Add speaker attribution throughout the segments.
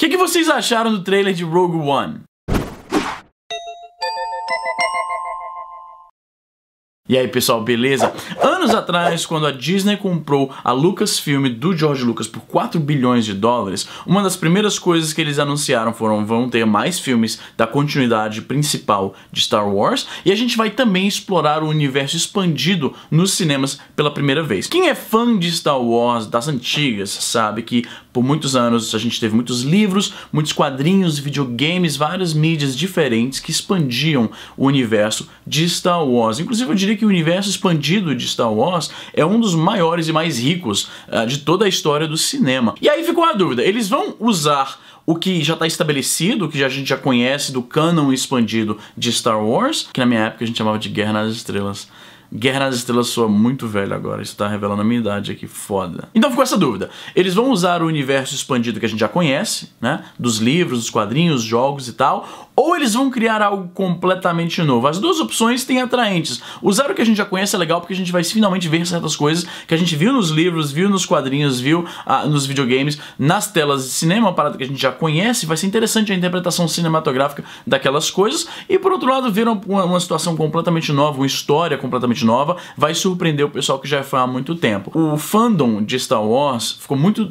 Speaker 1: que, que vocês acharam do trailer de Rogue One? E aí, pessoal, beleza? Anos atrás, quando a Disney comprou a Lucasfilm do George Lucas por 4 bilhões de dólares, uma das primeiras coisas que eles anunciaram foram vão ter mais filmes da continuidade principal de Star Wars, e a gente vai também explorar o universo expandido nos cinemas pela primeira vez. Quem é fã de Star Wars das antigas sabe que por muitos anos a gente teve muitos livros, muitos quadrinhos, videogames, várias mídias diferentes que expandiam o universo de Star Wars. Inclusive, eu diria que o universo expandido de Star Wars é um dos maiores e mais ricos uh, de toda a história do cinema. E aí ficou a dúvida, eles vão usar o que já está estabelecido, o que a gente já conhece do canon expandido de Star Wars, que na minha época a gente chamava de Guerra nas Estrelas. Guerra nas Estrelas soa muito velho agora, isso tá revelando a minha idade aqui, foda. Então ficou essa dúvida. Eles vão usar o universo expandido que a gente já conhece, né? Dos livros, dos quadrinhos, jogos e tal, ou eles vão criar algo completamente novo. As duas opções têm atraentes. Usar o que a gente já conhece é legal porque a gente vai finalmente ver certas coisas que a gente viu nos livros, viu nos quadrinhos, viu ah, nos videogames, nas telas de cinema, uma parada que a gente já conhece, vai ser interessante a interpretação cinematográfica daquelas coisas. E por outro lado, viram uma, uma situação completamente nova, uma história completamente nova, vai surpreender o pessoal que já é fã há muito tempo. O fandom de Star Wars ficou muito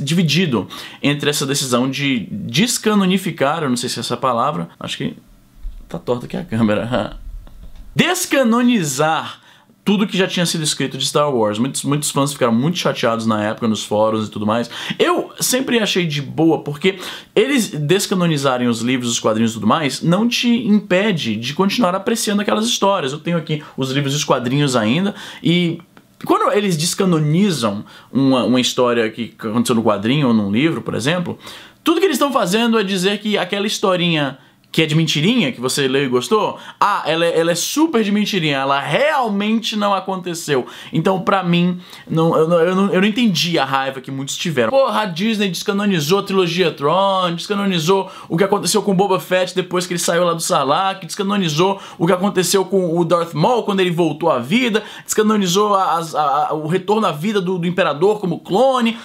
Speaker 1: dividido entre essa decisão de descanonificar, eu não sei se é essa palavra, acho que tá torta aqui a câmera. Descanonizar tudo que já tinha sido escrito de Star Wars. Muitos, muitos fãs ficaram muito chateados na época nos fóruns e tudo mais. Eu sempre achei de boa, porque eles descanonizarem os livros, os quadrinhos e tudo mais, não te impede de continuar apreciando aquelas histórias. Eu tenho aqui os livros e os quadrinhos ainda, e quando eles descanonizam uma, uma história que aconteceu no quadrinho ou num livro, por exemplo, tudo que eles estão fazendo é dizer que aquela historinha que é de mentirinha, que você leu e gostou, ah, ela é, ela é super de mentirinha, ela realmente não aconteceu. Então, pra mim, não, eu, não, eu, não, eu não entendi a raiva que muitos tiveram. Porra, a Disney descanonizou a trilogia Tron, descanonizou o que aconteceu com Boba Fett depois que ele saiu lá do Salak, descanonizou o que aconteceu com o Darth Maul quando ele voltou à vida, descanonizou as, a, a, o retorno à vida do, do Imperador como clone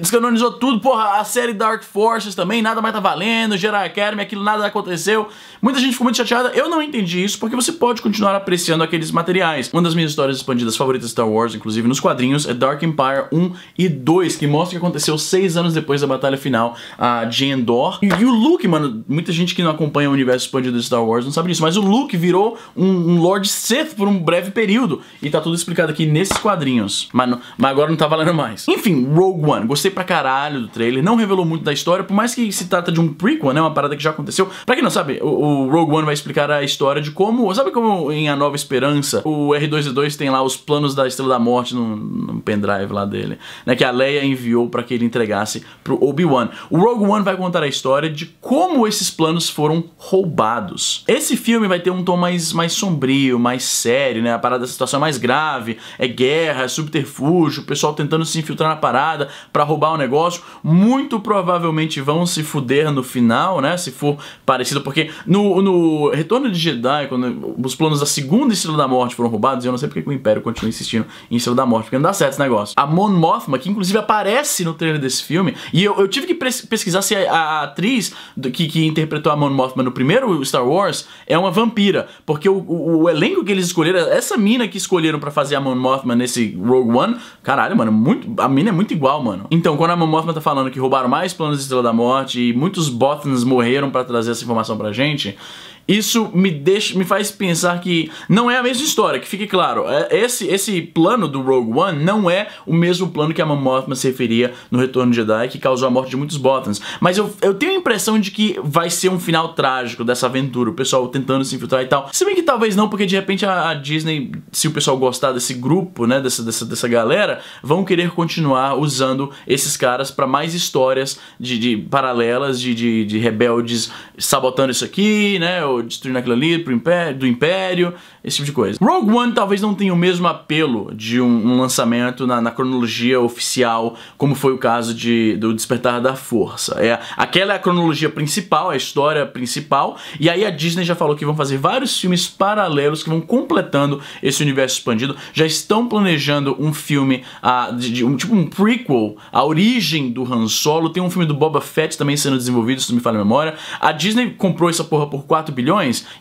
Speaker 1: descanonizou tudo, porra, a série Dark Forces também, nada mais tá valendo, Gerard Academy, aquilo nada aconteceu. Muita gente ficou muito chateada, eu não entendi isso, porque você pode continuar apreciando aqueles materiais. Uma das minhas histórias expandidas favoritas de Star Wars, inclusive nos quadrinhos, é Dark Empire 1 e 2, que mostra o que aconteceu seis anos depois da batalha final a de Endor. E, e, o Luke, mano, muita gente que não acompanha o universo expandido de Star Wars não sabe disso, mas o Luke virou um, um Lord Sith por um breve período, e tá tudo explicado aqui nesses quadrinhos. Mas, mas agora não tá valendo mais. Enfim, Rogue One, Gostei pra caralho do trailer, não revelou muito da história, por mais que se trata de um prequel, né? Uma parada que já aconteceu. Pra quem não sabe, o, o Rogue One vai explicar a história de como. Sabe como em A Nova Esperança o R2D2 tem lá os planos da Estrela da Morte no, no pendrive lá dele, né? Que a Leia enviou para que ele entregasse pro Obi-Wan. O Rogue One vai contar a história de como esses planos foram roubados. Esse filme vai ter um tom mais, mais sombrio, mais sério, né? A parada da situação é mais grave, é guerra, é subterfúgio, o pessoal tentando se infiltrar na parada pra roubar o um negócio, muito provavelmente vão se fuder no final, né? Se for parecido, porque no, no Retorno de Jedi, quando os planos da segunda Estrela da Morte foram roubados, eu não sei porque o Império continua insistindo em Estrela da Morte, porque não dá certo esse negócio. A Mon Mothma, que inclusive aparece no trailer desse filme, e eu, eu tive que pesquisar se a, a atriz do, que, que interpretou a Mon Mothma no primeiro Star Wars é uma vampira, porque o, o, o elenco que eles escolheram, essa mina que escolheram para fazer a Mon Mothma nesse Rogue One, caralho, mano, muito, a mina é muito igual, mano. Então, quando a Momotma tá falando que roubaram mais planos de Estrela da Morte e muitos Botans morreram para trazer essa informação pra gente, isso me deixa, me faz pensar que não é a mesma história, que fique claro. É, esse, esse plano do Rogue One não é o mesmo plano que a Mothma se referia no Retorno de Jedi, que causou a morte de muitos Botans. Mas eu, eu tenho a impressão de que vai ser um final trágico dessa aventura, o pessoal tentando se infiltrar e tal. Se bem que talvez não, porque de repente a, a Disney, se o pessoal gostar desse grupo, né, dessa, dessa, dessa galera, vão querer continuar usando esses caras para mais histórias de, de paralelas, de, de, de rebeldes sabotando isso aqui, né, ou destruindo aquilo ali pro império, do Império, esse tipo de coisa. Rogue One talvez não tenha o mesmo apelo de um, um lançamento na, na, cronologia oficial, como foi o caso de, do Despertar da Força. É, aquela é a cronologia principal, a história principal, e aí a Disney já falou que vão fazer vários filmes paralelos que vão completando esse universo expandido. Já estão planejando um filme, a de, de, um, tipo um prequel, a origem do Han Solo. Tem um filme do Boba Fett também sendo desenvolvido, se não me falha a memória. A Disney comprou essa porra por 4 bilhões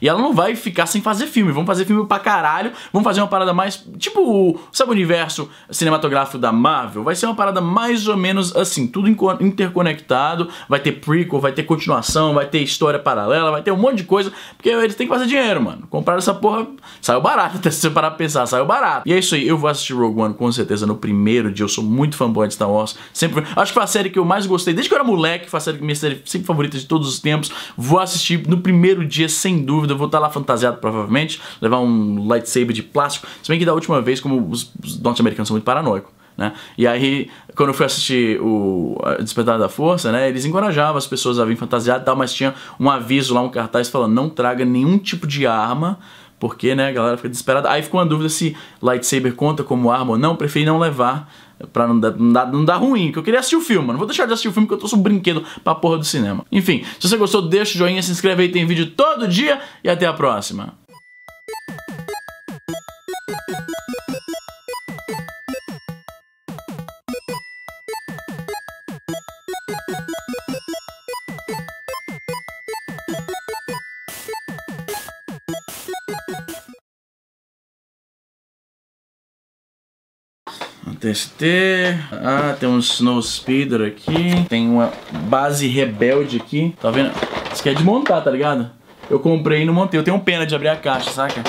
Speaker 1: e ela não vai ficar sem fazer filme. Vamos fazer filme pra caralho, vamos fazer uma parada mais. Tipo, sabe o universo cinematográfico da Marvel? Vai ser uma parada mais ou menos assim, tudo interconectado. Vai ter prequel, vai ter continuação, vai ter história paralela, vai ter um monte de coisa, porque eles têm que fazer dinheiro, mano. Comprar essa porra saiu barato, até se você parar pra pensar, saiu barato. E é isso aí, eu vou assistir Rogue One com certeza no primeiro dia. Eu sou muito fanboy de Star Wars, sempre. Acho que foi a série que eu mais gostei, desde que eu era moleque, foi a série que minha série sempre favorita de todos os tempos. Vou assistir no primeiro dia sem dúvida. Eu vou estar lá fantasiado, provavelmente. Levar um lightsaber de plástico. Se bem que da última vez, como os norte-americanos são muito paranoicos. Né? E aí, quando eu fui assistir o Despertar da Força, né, eles encorajavam as pessoas a vir fantasiar e tal, mas tinha um aviso lá, um cartaz falando, não traga nenhum tipo de arma, porque, né, a galera fica desesperada. Aí ficou uma dúvida se lightsaber conta como arma ou não, preferi não levar, Pra não dar, não dar, não dar ruim, que eu queria assistir o filme, mano. Vou deixar de assistir o filme porque eu tô um brinquedo pra porra do cinema. Enfim, se você gostou, deixa o joinha, se inscreve aí, tem vídeo todo dia e até a próxima. TST. Ah, tem um Snow Speeder aqui. Tem uma base rebelde aqui. Tá vendo? Isso aqui é de montar, tá ligado? Eu comprei e não montei. Eu tenho pena de abrir a caixa, saca?